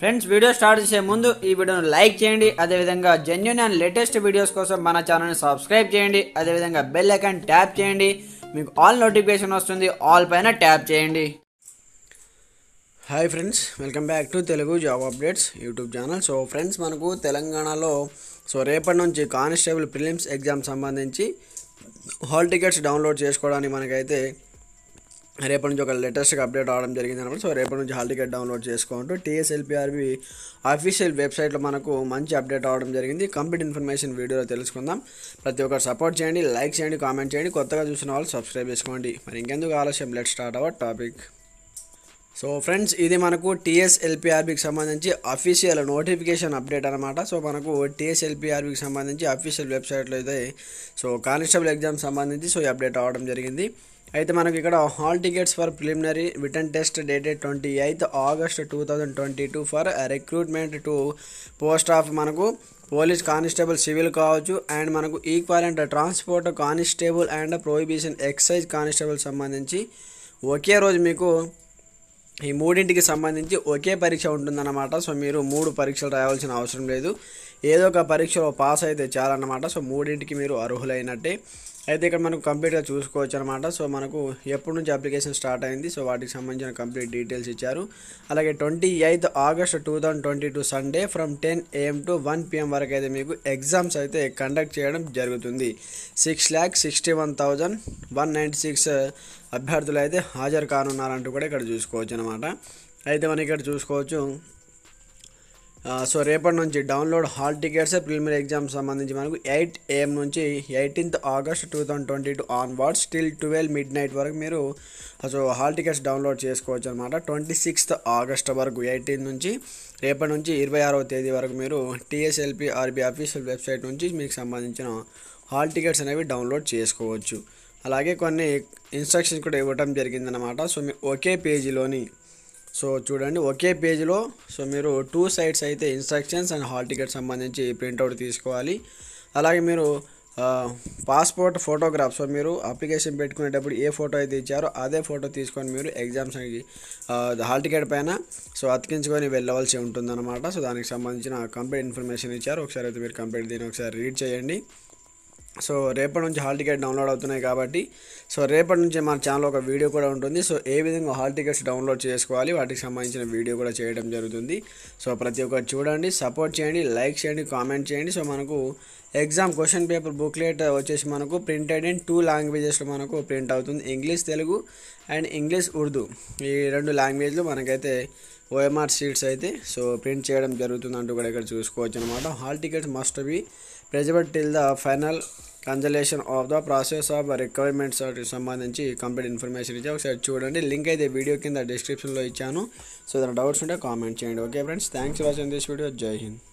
friends video start చేసే ముందు ఈ వీడియోను లైక్ చేయండి అదేవిధంగా జెన్యున్ అండ్ లేటెస్ట్ వీడియోస్ కోసం మన ఛానల్ని సబ్స్క్రైబ్ చేయండి అదేవిధంగా బెల్ ఐకాన్ ట్యాప్ చేయండి మీకు ఆల్ నోటిఫికేషన్ వస్తుంది ఆల్ పైన ట్యాప్ చేయండి hi friends welcome back to Telugu job updates YouTube channel so friends మనకు తెలంగాణలో సో రేపటి నుంచి కానిస్టేబుల్ ప్రిలిమ్స్ ఎగ్జామ్ సంబంధించి హాల్ టికెట్స్ డౌన్లోడ్ చేసుకోవడానికి మనకైతే రేపటి నుంచి ఒక లేటెస్ట్గా అప్డేట్ అవ్వడం జరిగింది అనమాట సో రేపటి నుంచి హాల్ టికెట్ డౌన్లోడ్ చేసుకుంటూ టీఎస్ఎల్పిఆర్బి అఫీషియల్ వెబ్సైట్లో మనకు మంచి అప్డేట్ అవడం జరిగింది కంప్లీట్ ఇన్ఫర్మేషన్ వీడియోలో తెలుసుకుందాం ప్రతి ఒక్కరు సపోర్ట్ చేయండి లైక్ చేయండి కామెంట్ చేయండి కొత్తగా చూసిన వాళ్ళు సబ్స్క్రైబ్ చేసుకోండి మరి ఇంకెందుకు ఆలస్యం let start our topic so friends ఇది మనకు టీఎస్ఎల్పిఆర్బికి సంబంధించి అఫీషియల్ నోటిఫికేషన్ అప్డేట్ అనమాట సో మనకు టీఎస్ఎల్పిఆర్బికి సంబంధించి అఫీషియల్ వెబ్సైట్లో అయితే సో కానిస్టేబుల్ ఎగ్జామ్ సంబంధించి సో ఈ అప్డేట్ అవ్వడం జరిగింది అయితే మనకి ఇక్కడ hall tickets for preliminary written test dated twenty eighth August two thousand twenty two for recruitment to post of మనకు పోలీస్ కానిస్టేబుల్ సివిల్ కావచ్చు అండ్ మనకు and transport constable and prohibition excise constable సంబంధించి ఒకే రోజు మీకు ఈ మూడింటికి సంబంధించి ఒకే పరీక్ష ఉంటుందన్నమాట సో మీరు మూడు పరీక్షలు రాయాల్సిన అవసరం లేదు ఏదో ఒక పరీక్షలో పాస్ అయితే చాలన్నమాట సో మూడింటికి మీరు అర్హులైనట్టే అయితే ఇక్కడ మనకు కంప్లీట్గా చూసుకోవచ్చు అనమాట సో మనకు ఎప్పటి నుంచి అప్లికేషన్ స్టార్ట్ అయింది సో వాటికి సంబంధించిన కంప్లీట్ డీటెయిల్స్ ఇచ్చారు అలాగే twenty eighth August two thousand twenty two Sunday from ten AM to one PM వరకు అయితే మీకు ఎగ్జామ్స్ అయితే కండక్ట్ చేయడం జరుగుతుంది six lakh sixty one thousand one ninety six అభ్యర్థులు అయితే హాజరు కానున్నారంటూ కూడా ఇక్కడ చూసుకోవచ్చు అనమాట అయితే మనం ఇక్కడ చూసుకోవచ్చు సో రేపటి నుంచి download hall tickets preliminary exam సంబంధించి మనకు ఎయిట్ ఏఎం నుంచి eighteenth August two thousand twenty two onwards till twelve midnight వరకు మీరు సో హాల్ టికెట్స్ డౌన్లోడ్ చేసుకోవచ్చు అనమాట ట్వంటీ సిక్స్త్ ఆగస్ట్ వరకు ఎయిటీన్త్ నుంచి రేపటి నుంచి ఇరవై ఆరవ తేదీ వరకు మీరు టీఎస్ఎల్పి ఆర్బీ ఆఫీషియల్ వెబ్సైట్ నుంచి మీకు సంబంధించిన హాల్ టికెట్స్ అనేవి డౌన్లోడ్ చేసుకోవచ్చు అలాగే కొన్ని ఇన్స్ట్రక్షన్స్ కూడా ఇవ్వటం జరిగిందనమాట సో మీ ఒకే పేజీలోని సో చూడండి ఒకే పేజీలో సో మీరు టూ సైడ్స్ అయితే ఇన్స్ట్రక్షన్స్ అండ్ హాల్ టికెట్ సంబంధించి ప్రింట్అవుట్ తీసుకోవాలి అలాగే మీరు పాస్పోర్ట్ ఫోటోగ్రాఫ్ సో మీరు అప్లికేషన్ పెట్టుకునేటప్పుడు ఏ ఫోటో అయితే ఇచ్చారో అదే ఫోటో తీసుకొని మీరు ఎగ్జామ్స్ హాల్ టికెట్ పైన సో అతికించుకొని వెళ్ళవలసి ఉంటుందన్నమాట సో దానికి సంబంధించిన కంప్లీట్ ఇన్ఫర్మేషన్ ఇచ్చారు ఒకసారి అయితే మీరు కంప్లీట్ దీన్ని ఒకసారి రీడ్ చేయండి సో రేపటి నుంచి హాల్ టికెట్ డౌన్లోడ్ అవుతున్నాయి కాబట్టి సో రేపటి నుంచి మన ఛానల్ ఒక వీడియో కూడా ఉంటుంది సో ఏ విధంగా హాల్ టికెట్స్ డౌన్లోడ్ చేసుకోవాలి వాటికి సంబంధించిన వీడియో కూడా చేయడం జరుగుతుంది సో ప్రతి ఒక్కరు చూడండి సపోర్ట్ చేయండి లైక్ చేయండి కామెంట్ చేయండి సో మనకు ఎగ్జామ్ క్వశ్చన్ పేపర్ బుక్లెట్ వచ్చేసి మనకు ప్రింటెడ్ ఇన్ టూ లాంగ్వేజెస్లో మనకు ప్రింట్ అవుతుంది English Telugu and English Urdu ఈ రెండు లాంగ్వేజ్లు మనకైతే ఓఎంఆర్ షీట్స్ అయితే సో ప్రింట్ చేయడం జరుగుతుంది అంటూ కూడా ఇక్కడ చూసుకోవచ్చు అనమాట hall tickets must be preserved till the final conclusion of the process of requirements సంబంధించి కంప్లీట్ ఇన్ఫర్మేషన్ ఇచ్చి ఒకసారి చూడండి లింక్ అయితే వీడియో కింద డిస్క్రిప్షన్లో ఇచ్చాను సో ఏదైనా డౌట్స్ ఉంటే కామెంట్ చేయండి okay friends thanks for watching this video Jai Hind